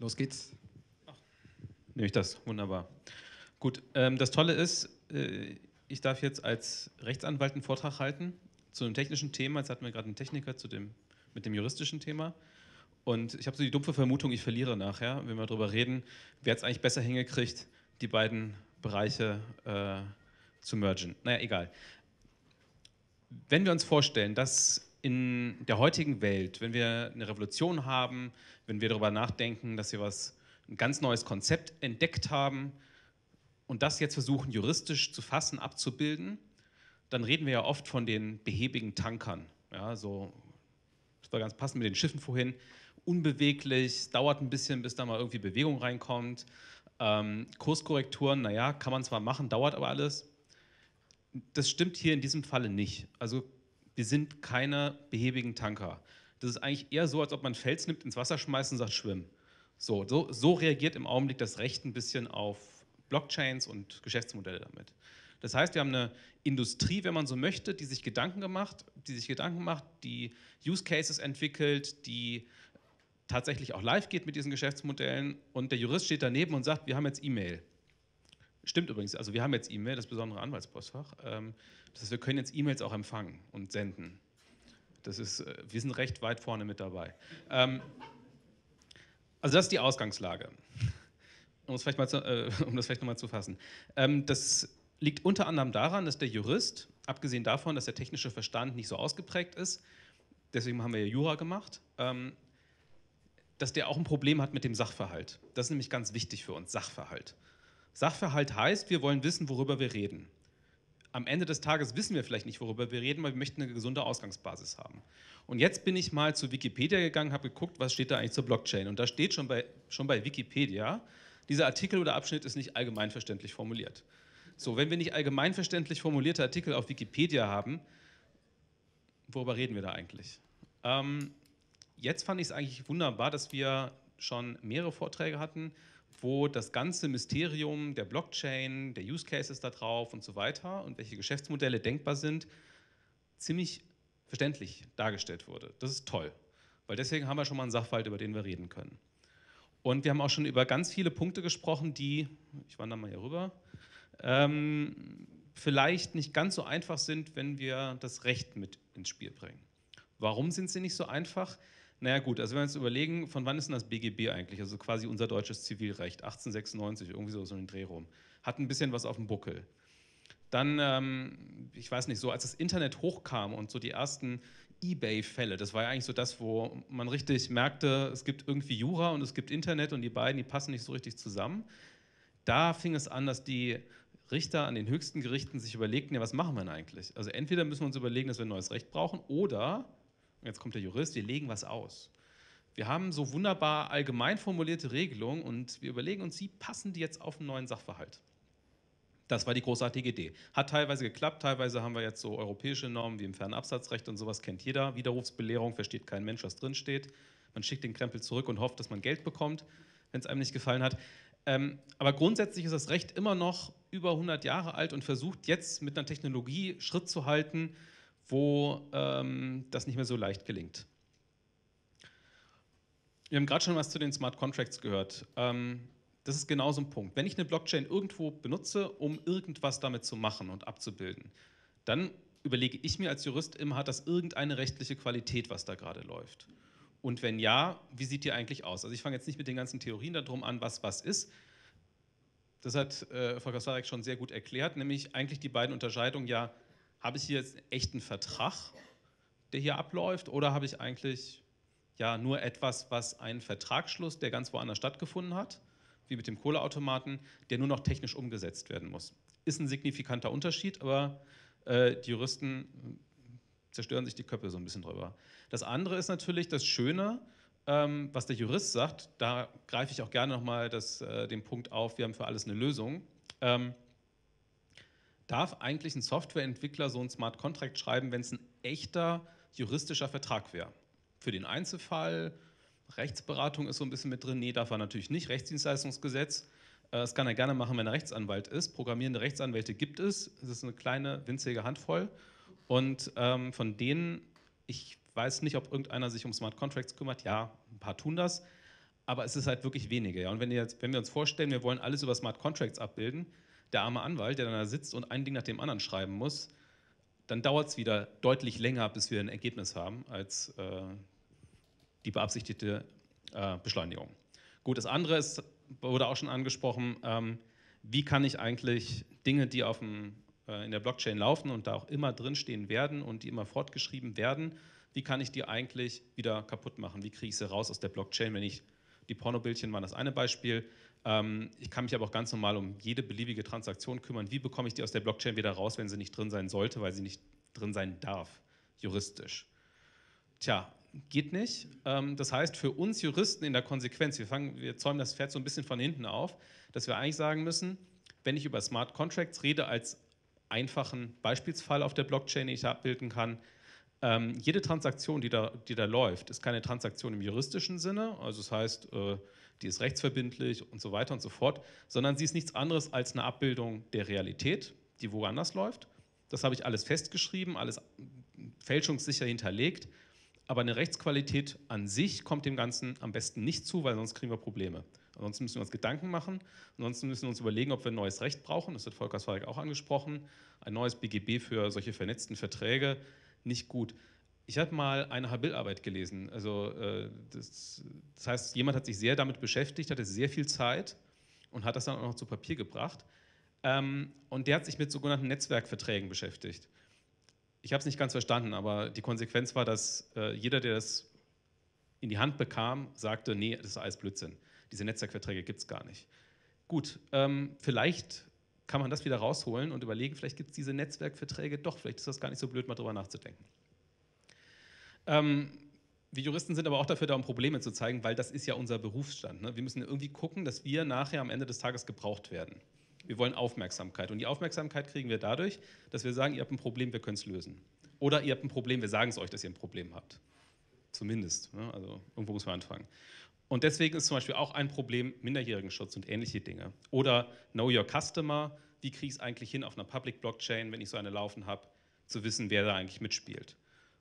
Los geht's. Ach, nehme ich das. Wunderbar. Gut, ähm, das Tolle ist, äh, ich darf jetzt als Rechtsanwalt einen Vortrag halten zu einem technischen Thema. Jetzt hatten wir gerade einen Techniker zu dem, mit dem juristischen Thema. Und ich habe so die dumpfe Vermutung, ich verliere nachher, wenn wir darüber reden, wer es eigentlich besser hingekriegt, die beiden Bereiche äh, zu mergen. Naja, egal. Wenn wir uns vorstellen, dass in der heutigen Welt, wenn wir eine Revolution haben, wenn wir darüber nachdenken, dass wir was, ein ganz neues Konzept entdeckt haben und das jetzt versuchen juristisch zu fassen, abzubilden, dann reden wir ja oft von den behäbigen Tankern. Ja, so, das war ganz passend mit den Schiffen vorhin. Unbeweglich, dauert ein bisschen, bis da mal irgendwie Bewegung reinkommt. Ähm, Kurskorrekturen, naja, kann man zwar machen, dauert aber alles. Das stimmt hier in diesem Falle nicht. Also wir sind keine behäbigen Tanker. Das ist eigentlich eher so, als ob man Fels nimmt, ins Wasser schmeißt und sagt, schwimmen. So, so, so reagiert im Augenblick das Recht ein bisschen auf Blockchains und Geschäftsmodelle damit. Das heißt, wir haben eine Industrie, wenn man so möchte, die sich Gedanken gemacht, die sich Gedanken macht, die Use Cases entwickelt, die tatsächlich auch live geht mit diesen Geschäftsmodellen und der Jurist steht daneben und sagt, wir haben jetzt E-Mail. Stimmt übrigens, also wir haben jetzt E-Mail, das besondere Anwaltspostfach. Ähm, das heißt, wir können jetzt E-Mails auch empfangen und senden. Das ist, äh, wir sind recht weit vorne mit dabei. Ähm, also das ist die Ausgangslage, um äh, das vielleicht, um vielleicht nochmal zu fassen. Ähm, das liegt unter anderem daran, dass der Jurist, abgesehen davon, dass der technische Verstand nicht so ausgeprägt ist, deswegen haben wir ja Jura gemacht, dass der auch ein Problem hat mit dem Sachverhalt. Das ist nämlich ganz wichtig für uns, Sachverhalt. Sachverhalt heißt, wir wollen wissen, worüber wir reden. Am Ende des Tages wissen wir vielleicht nicht, worüber wir reden, weil wir möchten eine gesunde Ausgangsbasis haben. Und jetzt bin ich mal zu Wikipedia gegangen, habe geguckt, was steht da eigentlich zur Blockchain. Und da steht schon bei, schon bei Wikipedia, dieser Artikel oder Abschnitt ist nicht allgemeinverständlich formuliert. So, wenn wir nicht allgemeinverständlich formulierte Artikel auf Wikipedia haben, worüber reden wir da eigentlich? Ähm, jetzt fand ich es eigentlich wunderbar, dass wir schon mehrere Vorträge hatten, wo das ganze Mysterium der Blockchain, der Use Cases da drauf und so weiter und welche Geschäftsmodelle denkbar sind, ziemlich verständlich dargestellt wurde. Das ist toll, weil deswegen haben wir schon mal einen Sachverhalt, über den wir reden können. Und wir haben auch schon über ganz viele Punkte gesprochen, die, ich wandere mal hier rüber, ähm, vielleicht nicht ganz so einfach sind, wenn wir das Recht mit ins Spiel bringen. Warum sind sie nicht so einfach? Naja gut, also wenn wir uns überlegen, von wann ist denn das BGB eigentlich? Also quasi unser deutsches Zivilrecht, 1896, irgendwie so, so ein Dreh rum. Hat ein bisschen was auf dem Buckel. Dann, ähm, ich weiß nicht, so als das Internet hochkam und so die ersten Ebay-Fälle, das war ja eigentlich so das, wo man richtig merkte, es gibt irgendwie Jura und es gibt Internet und die beiden, die passen nicht so richtig zusammen. Da fing es an, dass die Richter an den höchsten Gerichten sich überlegten, ja, was machen wir denn eigentlich? Also entweder müssen wir uns überlegen, dass wir ein neues Recht brauchen oder jetzt kommt der Jurist, wir legen was aus. Wir haben so wunderbar allgemein formulierte Regelungen und wir überlegen uns, wie passen die jetzt auf einen neuen Sachverhalt? Das war die großartige Idee. Hat teilweise geklappt, teilweise haben wir jetzt so europäische Normen wie im Fernabsatzrecht und sowas, kennt jeder. Widerrufsbelehrung, versteht kein Mensch, was drinsteht. Man schickt den Krempel zurück und hofft, dass man Geld bekommt, wenn es einem nicht gefallen hat. Ähm, aber grundsätzlich ist das Recht immer noch über 100 Jahre alt und versucht jetzt mit einer Technologie Schritt zu halten, wo ähm, das nicht mehr so leicht gelingt. Wir haben gerade schon was zu den Smart Contracts gehört. Ähm, das ist genau so ein Punkt. Wenn ich eine Blockchain irgendwo benutze, um irgendwas damit zu machen und abzubilden, dann überlege ich mir als Jurist immer, hat das irgendeine rechtliche Qualität, was da gerade läuft? Und wenn ja, wie sieht die eigentlich aus? Also ich fange jetzt nicht mit den ganzen Theorien darum an, was was ist. Das hat äh, Frau Kasarek schon sehr gut erklärt, nämlich eigentlich die beiden Unterscheidungen ja, habe ich hier jetzt echt einen echten Vertrag, der hier abläuft, oder habe ich eigentlich ja nur etwas, was einen Vertragsschluss, der ganz woanders stattgefunden hat, wie mit dem Kohleautomaten, der nur noch technisch umgesetzt werden muss. Ist ein signifikanter Unterschied, aber äh, die Juristen äh, zerstören sich die Köpfe so ein bisschen drüber. Das andere ist natürlich das Schöne, ähm, was der Jurist sagt, da greife ich auch gerne nochmal äh, den Punkt auf, wir haben für alles eine Lösung. Ähm, Darf eigentlich ein Softwareentwickler so ein Smart Contract schreiben, wenn es ein echter juristischer Vertrag wäre? Für den Einzelfall, Rechtsberatung ist so ein bisschen mit drin. Nee, darf er natürlich nicht. Rechtsdienstleistungsgesetz, äh, das kann er gerne machen, wenn er Rechtsanwalt ist. Programmierende Rechtsanwälte gibt es. Es ist eine kleine, winzige Handvoll. Und ähm, von denen, ich weiß nicht, ob irgendeiner sich um Smart Contracts kümmert. Ja, ein paar tun das. Aber es ist halt wirklich wenige. Ja. Und wenn, jetzt, wenn wir uns vorstellen, wir wollen alles über Smart Contracts abbilden, der arme Anwalt, der dann da sitzt und ein Ding nach dem anderen schreiben muss, dann dauert es wieder deutlich länger, bis wir ein Ergebnis haben, als äh, die beabsichtigte äh, Beschleunigung. Gut, das andere ist, wurde auch schon angesprochen, ähm, wie kann ich eigentlich Dinge, die auf dem, äh, in der Blockchain laufen und da auch immer drinstehen werden und die immer fortgeschrieben werden, wie kann ich die eigentlich wieder kaputt machen? Wie kriege ich sie raus aus der Blockchain, wenn ich die Pornobildchen waren das eine Beispiel, ähm, ich kann mich aber auch ganz normal um jede beliebige Transaktion kümmern. Wie bekomme ich die aus der Blockchain wieder raus, wenn sie nicht drin sein sollte, weil sie nicht drin sein darf, juristisch? Tja, geht nicht. Ähm, das heißt, für uns Juristen in der Konsequenz, wir, fangen, wir zäumen das Pferd so ein bisschen von hinten auf, dass wir eigentlich sagen müssen, wenn ich über Smart Contracts rede als einfachen Beispielsfall auf der Blockchain, den ich abbilden kann, ähm, jede Transaktion, die da, die da läuft, ist keine Transaktion im juristischen Sinne, also das heißt, äh, die ist rechtsverbindlich und so weiter und so fort, sondern sie ist nichts anderes als eine Abbildung der Realität, die woanders läuft. Das habe ich alles festgeschrieben, alles fälschungssicher hinterlegt, aber eine Rechtsqualität an sich kommt dem Ganzen am besten nicht zu, weil sonst kriegen wir Probleme. Ansonsten müssen wir uns Gedanken machen, ansonsten müssen wir uns überlegen, ob wir ein neues Recht brauchen, das hat Volker Zweig auch angesprochen, ein neues BGB für solche vernetzten Verträge, nicht gut. Ich habe mal eine Habil-Arbeit gelesen. Also, äh, das, das, heißt, jemand hat sich sehr damit beschäftigt, hatte sehr viel Zeit und hat das dann auch noch zu Papier gebracht. Ähm, und der hat sich mit sogenannten Netzwerkverträgen beschäftigt. Ich habe es nicht ganz verstanden, aber die Konsequenz war, dass äh, jeder, der das in die Hand bekam, sagte: Nee, das ist alles Blödsinn. Diese Netzwerkverträge gibt es gar nicht. Gut, ähm, vielleicht kann man das wieder rausholen und überlegen, vielleicht gibt es diese Netzwerkverträge doch, vielleicht ist das gar nicht so blöd, mal drüber nachzudenken. Ähm, wir Juristen sind aber auch dafür da, um Probleme zu zeigen, weil das ist ja unser Berufsstand. Ne? Wir müssen irgendwie gucken, dass wir nachher am Ende des Tages gebraucht werden. Wir wollen Aufmerksamkeit. Und die Aufmerksamkeit kriegen wir dadurch, dass wir sagen, ihr habt ein Problem, wir können es lösen. Oder ihr habt ein Problem, wir sagen es euch, dass ihr ein Problem habt. Zumindest. Ne? Also irgendwo muss man anfangen. Und deswegen ist zum Beispiel auch ein Problem Minderjährigenschutz und ähnliche Dinge. Oder Know Your Customer, wie kriege ich es eigentlich hin, auf einer Public Blockchain, wenn ich so eine laufen habe, zu wissen, wer da eigentlich mitspielt.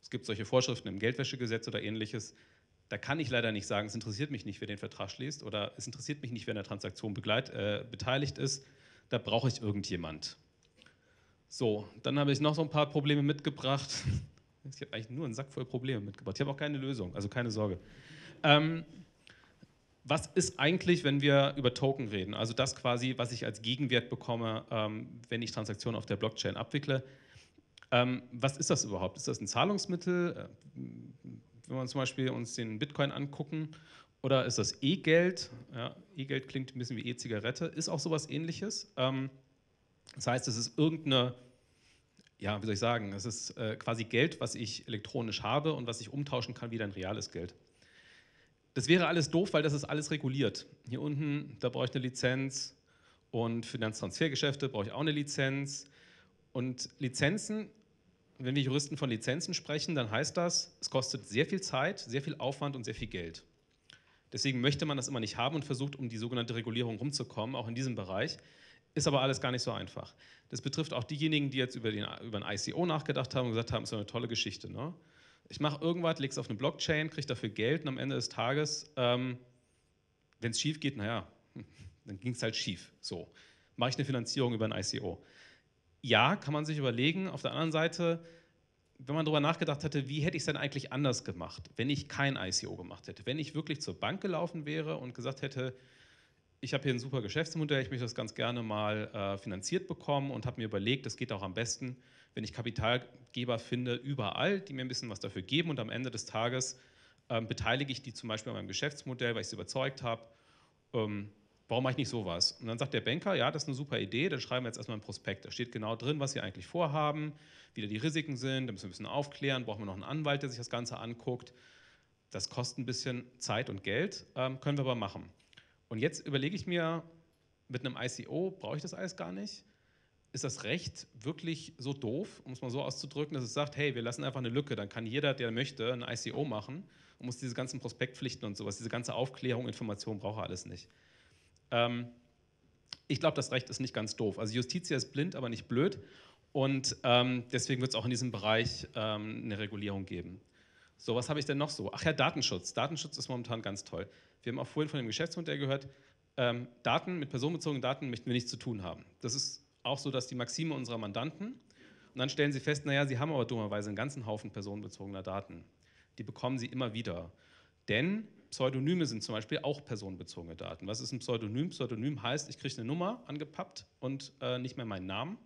Es gibt solche Vorschriften im Geldwäschegesetz oder ähnliches. Da kann ich leider nicht sagen, es interessiert mich nicht, wer den Vertrag schließt oder es interessiert mich nicht, wer in der Transaktion begleit, äh, beteiligt ist. Da brauche ich irgendjemand. So, dann habe ich noch so ein paar Probleme mitgebracht. Ich habe eigentlich nur einen Sack voll Probleme mitgebracht. Ich habe auch keine Lösung, also keine Sorge. Ähm, was ist eigentlich, wenn wir über Token reden? Also das quasi, was ich als Gegenwert bekomme, ähm, wenn ich Transaktionen auf der Blockchain abwickle. Ähm, was ist das überhaupt? Ist das ein Zahlungsmittel? Äh, wenn wir uns zum Beispiel uns den Bitcoin angucken, oder ist das E-Geld? Ja, E-Geld klingt ein bisschen wie E-Zigarette, ist auch sowas ähnliches. Ähm, das heißt, es ist irgendeine, ja, wie soll ich sagen, es ist äh, quasi Geld, was ich elektronisch habe und was ich umtauschen kann wie in reales Geld. Das wäre alles doof, weil das ist alles reguliert. Hier unten, da brauche ich eine Lizenz und Finanztransfergeschäfte brauche ich auch eine Lizenz. Und Lizenzen, wenn wir Juristen von Lizenzen sprechen, dann heißt das, es kostet sehr viel Zeit, sehr viel Aufwand und sehr viel Geld. Deswegen möchte man das immer nicht haben und versucht, um die sogenannte Regulierung rumzukommen, auch in diesem Bereich. Ist aber alles gar nicht so einfach. Das betrifft auch diejenigen, die jetzt über, den, über ein ICO nachgedacht haben und gesagt haben, es ist eine tolle Geschichte. Ne? ich mache irgendwas, lege es auf eine Blockchain, kriege dafür Geld und am Ende des Tages, ähm, wenn es schief geht, naja, dann ging es halt schief. So, mache ich eine Finanzierung über ein ICO. Ja, kann man sich überlegen. Auf der anderen Seite, wenn man darüber nachgedacht hätte, wie hätte ich es denn eigentlich anders gemacht, wenn ich kein ICO gemacht hätte, wenn ich wirklich zur Bank gelaufen wäre und gesagt hätte, ich habe hier ein super Geschäftsmodell, ich möchte das ganz gerne mal äh, finanziert bekommen und habe mir überlegt, das geht auch am besten wenn ich Kapitalgeber finde, überall, die mir ein bisschen was dafür geben und am Ende des Tages ähm, beteilige ich die zum Beispiel an meinem Geschäftsmodell, weil ich sie überzeugt habe. Ähm, warum mache ich nicht sowas? Und dann sagt der Banker, ja, das ist eine super Idee, dann schreiben wir jetzt erstmal einen Prospekt. Da steht genau drin, was wir eigentlich vorhaben, wie da die Risiken sind, da müssen wir ein bisschen aufklären, brauchen wir noch einen Anwalt, der sich das Ganze anguckt. Das kostet ein bisschen Zeit und Geld, ähm, können wir aber machen. Und jetzt überlege ich mir, mit einem ICO brauche ich das alles gar nicht ist das Recht wirklich so doof, um es mal so auszudrücken, dass es sagt, hey, wir lassen einfach eine Lücke, dann kann jeder, der möchte, ein ICO machen und muss diese ganzen Prospektpflichten und sowas, diese ganze Aufklärung, Information braucht er alles nicht. Ähm, ich glaube, das Recht ist nicht ganz doof. Also Justitia ist blind, aber nicht blöd und ähm, deswegen wird es auch in diesem Bereich ähm, eine Regulierung geben. So, was habe ich denn noch so? Ach ja, Datenschutz. Datenschutz ist momentan ganz toll. Wir haben auch vorhin von dem Geschäftsmodell gehört, ähm, Daten mit personenbezogenen Daten möchten wir nichts zu tun haben. Das ist auch so, dass die Maxime unserer Mandanten. Und dann stellen sie fest, naja, sie haben aber dummerweise einen ganzen Haufen personenbezogener Daten. Die bekommen sie immer wieder. Denn Pseudonyme sind zum Beispiel auch personenbezogene Daten. Was ist ein Pseudonym? Pseudonym heißt, ich kriege eine Nummer angepappt und äh, nicht mehr meinen Namen.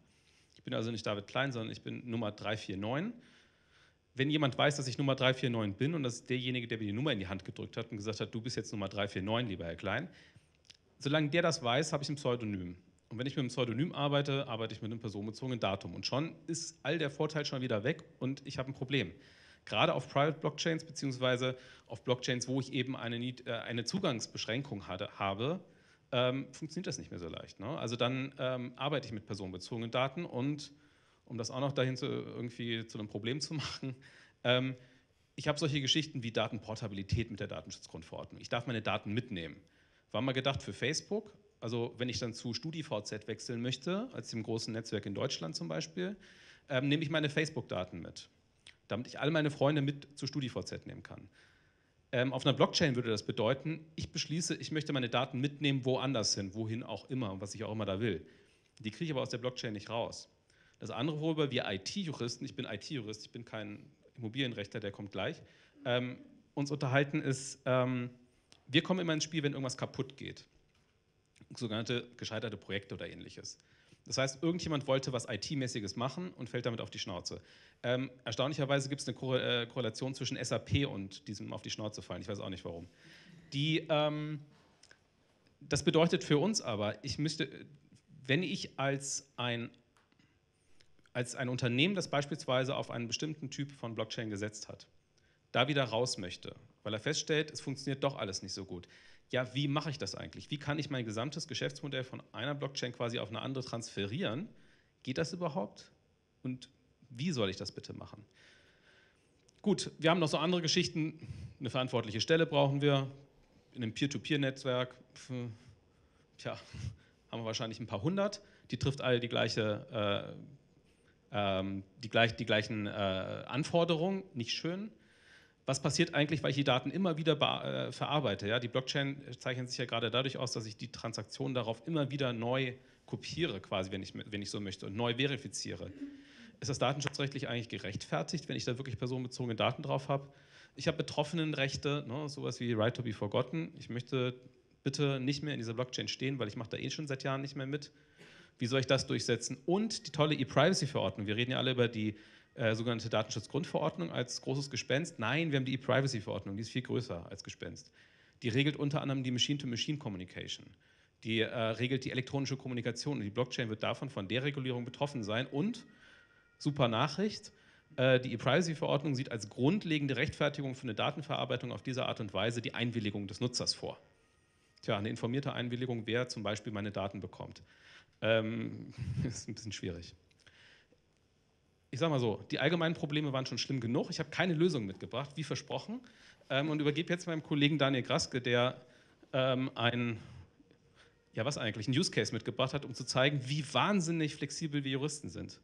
Ich bin also nicht David Klein, sondern ich bin Nummer 349. Wenn jemand weiß, dass ich Nummer 349 bin und das ist derjenige, der mir die Nummer in die Hand gedrückt hat und gesagt hat, du bist jetzt Nummer 349, lieber Herr Klein, solange der das weiß, habe ich ein Pseudonym. Und wenn ich mit einem Pseudonym arbeite, arbeite ich mit einem personenbezogenen Datum. Und schon ist all der Vorteil schon wieder weg und ich habe ein Problem. Gerade auf Private Blockchains beziehungsweise auf Blockchains, wo ich eben eine, äh, eine Zugangsbeschränkung hatte, habe, ähm, funktioniert das nicht mehr so leicht. Ne? Also dann ähm, arbeite ich mit personenbezogenen Daten und um das auch noch dahin zu, irgendwie zu einem Problem zu machen, ähm, ich habe solche Geschichten wie Datenportabilität mit der Datenschutzgrundverordnung. Ich darf meine Daten mitnehmen. War mal gedacht für Facebook, also wenn ich dann zu StudiVZ wechseln möchte, als dem großen Netzwerk in Deutschland zum Beispiel, ähm, nehme ich meine Facebook-Daten mit, damit ich all meine Freunde mit zu StudiVZ nehmen kann. Ähm, auf einer Blockchain würde das bedeuten, ich beschließe, ich möchte meine Daten mitnehmen woanders hin, wohin auch immer und was ich auch immer da will. Die kriege ich aber aus der Blockchain nicht raus. Das andere, worüber wir IT-Juristen, ich bin IT-Jurist, ich bin kein Immobilienrechter, der kommt gleich, ähm, uns unterhalten, ist, ähm, wir kommen immer ins Spiel, wenn irgendwas kaputt geht sogenannte gescheiterte Projekte oder ähnliches. Das heißt, irgendjemand wollte was IT-mäßiges machen und fällt damit auf die Schnauze. Ähm, erstaunlicherweise gibt es eine äh, Korrelation zwischen SAP und diesem auf die Schnauze fallen. Ich weiß auch nicht warum. Die, ähm, das bedeutet für uns aber, ich müsste, wenn ich als ein, als ein Unternehmen, das beispielsweise auf einen bestimmten Typ von Blockchain gesetzt hat, da wieder raus möchte, weil er feststellt, es funktioniert doch alles nicht so gut ja, wie mache ich das eigentlich? Wie kann ich mein gesamtes Geschäftsmodell von einer Blockchain quasi auf eine andere transferieren? Geht das überhaupt? Und wie soll ich das bitte machen? Gut, wir haben noch so andere Geschichten. Eine verantwortliche Stelle brauchen wir. In einem Peer-to-Peer-Netzwerk, hm, tja, haben wir wahrscheinlich ein paar hundert. Die trifft alle die gleiche, äh, ähm, die, gleich, die gleichen äh, Anforderungen. Nicht schön was passiert eigentlich, weil ich die Daten immer wieder äh, verarbeite. Ja? Die Blockchain äh, zeichnet sich ja gerade dadurch aus, dass ich die Transaktionen darauf immer wieder neu kopiere, quasi, wenn ich, wenn ich so möchte, und neu verifiziere. Ist das datenschutzrechtlich eigentlich gerechtfertigt, wenn ich da wirklich personenbezogene Daten drauf habe? Ich habe Betroffenenrechte, ne, sowas wie Right to be Forgotten. Ich möchte bitte nicht mehr in dieser Blockchain stehen, weil ich mache da eh schon seit Jahren nicht mehr mit. Wie soll ich das durchsetzen? Und die tolle E-Privacy-Verordnung. Wir reden ja alle über die äh, sogenannte Datenschutzgrundverordnung als großes Gespenst. Nein, wir haben die E-Privacy-Verordnung, die ist viel größer als Gespenst. Die regelt unter anderem die Machine-to-Machine-Communication. Die äh, regelt die elektronische Kommunikation. Und die Blockchain wird davon von der Regulierung betroffen sein. Und, super Nachricht, äh, die E-Privacy-Verordnung sieht als grundlegende Rechtfertigung für eine Datenverarbeitung auf diese Art und Weise die Einwilligung des Nutzers vor. Tja, eine informierte Einwilligung, wer zum Beispiel meine Daten bekommt. Ähm, ist ein bisschen schwierig ich sag mal so, die allgemeinen Probleme waren schon schlimm genug. Ich habe keine Lösung mitgebracht, wie versprochen. Ähm, und übergebe jetzt meinem Kollegen Daniel Graske, der ähm, ein, ja was eigentlich, ein Use Case mitgebracht hat, um zu zeigen, wie wahnsinnig flexibel wir Juristen sind.